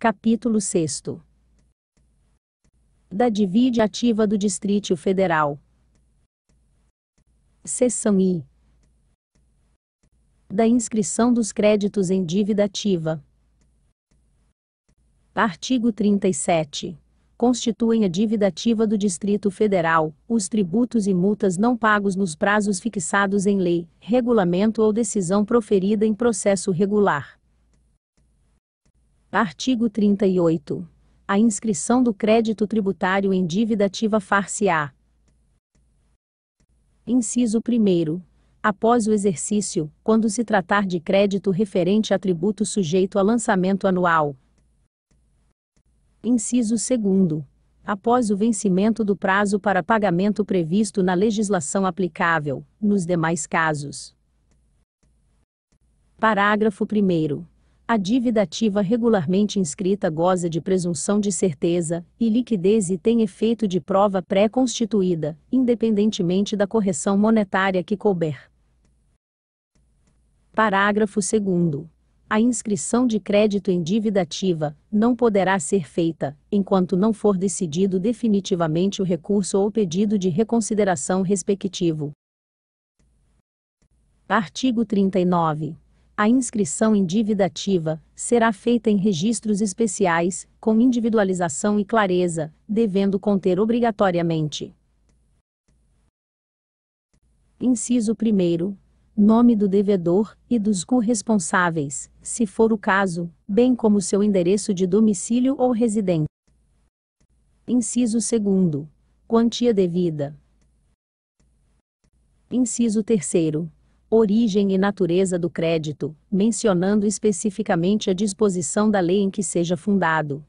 Capítulo 6 Da Divide Ativa do Distrito Federal. Seção I. Da inscrição dos créditos em dívida ativa. Artigo 37. Constituem a dívida ativa do Distrito Federal os tributos e multas não pagos nos prazos fixados em lei, regulamento ou decisão proferida em processo regular. Artigo 38. A inscrição do crédito tributário em dívida ativa far-se-á. Inciso 1. Após o exercício, quando se tratar de crédito referente a tributo sujeito a lançamento anual. Inciso 2. Após o vencimento do prazo para pagamento previsto na legislação aplicável, nos demais casos. Parágrafo 1. A dívida ativa regularmente inscrita goza de presunção de certeza e liquidez e tem efeito de prova pré-constituída, independentemente da correção monetária que couber. Parágrafo 2. A inscrição de crédito em dívida ativa não poderá ser feita, enquanto não for decidido definitivamente o recurso ou pedido de reconsideração respectivo. Artigo 39. A inscrição em dívida ativa será feita em registros especiais, com individualização e clareza, devendo conter obrigatoriamente. Inciso 1. Nome do devedor e dos corresponsáveis, se for o caso, bem como seu endereço de domicílio ou residência. Inciso 2. Quantia devida. Inciso 3 origem e natureza do crédito, mencionando especificamente a disposição da lei em que seja fundado.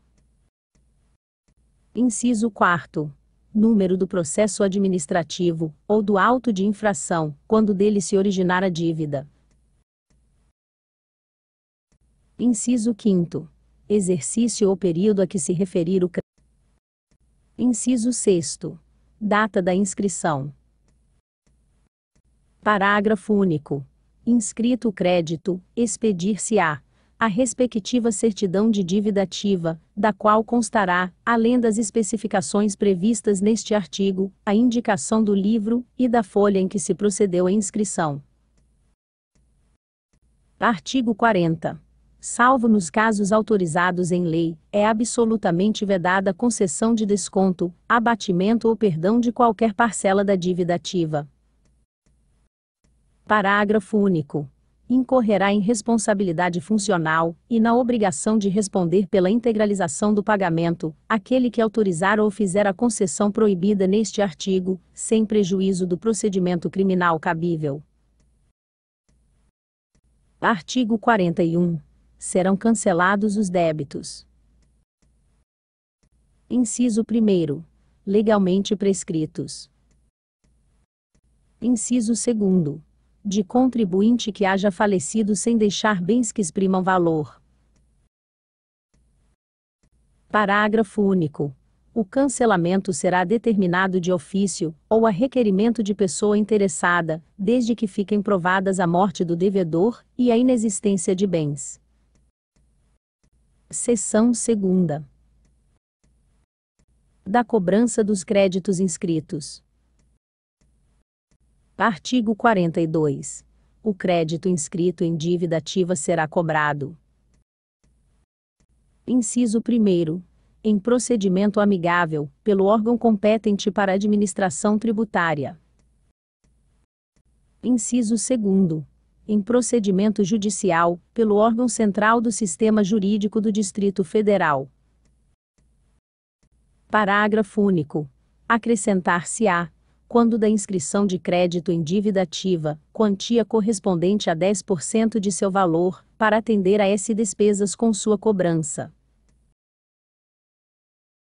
Inciso 4. Número do processo administrativo, ou do auto de infração, quando dele se originar a dívida. Inciso 5. Exercício ou período a que se referir o crédito. Inciso 6. Data da inscrição. Parágrafo único. Inscrito o crédito, expedir-se-á a respectiva certidão de dívida ativa, da qual constará, além das especificações previstas neste artigo, a indicação do livro e da folha em que se procedeu a inscrição. Artigo 40. Salvo nos casos autorizados em lei, é absolutamente vedada a concessão de desconto, abatimento ou perdão de qualquer parcela da dívida ativa. Parágrafo único. Incorrerá em responsabilidade funcional e na obrigação de responder pela integralização do pagamento aquele que autorizar ou fizer a concessão proibida neste artigo, sem prejuízo do procedimento criminal cabível. Artigo 41. Serão cancelados os débitos. Inciso 1. Legalmente prescritos. Inciso 2 de contribuinte que haja falecido sem deixar bens que exprimam valor. Parágrafo único. O cancelamento será determinado de ofício, ou a requerimento de pessoa interessada, desde que fiquem provadas a morte do devedor e a inexistência de bens. Seção 2. Da cobrança dos créditos inscritos. Artigo 42. O crédito inscrito em dívida ativa será cobrado. Inciso 1. Em procedimento amigável, pelo órgão competente para administração tributária. Inciso 2. Em procedimento judicial, pelo órgão central do sistema jurídico do Distrito Federal. Parágrafo único. Acrescentar-se-á, quando da inscrição de crédito em dívida ativa, quantia correspondente a 10% de seu valor, para atender a S despesas com sua cobrança.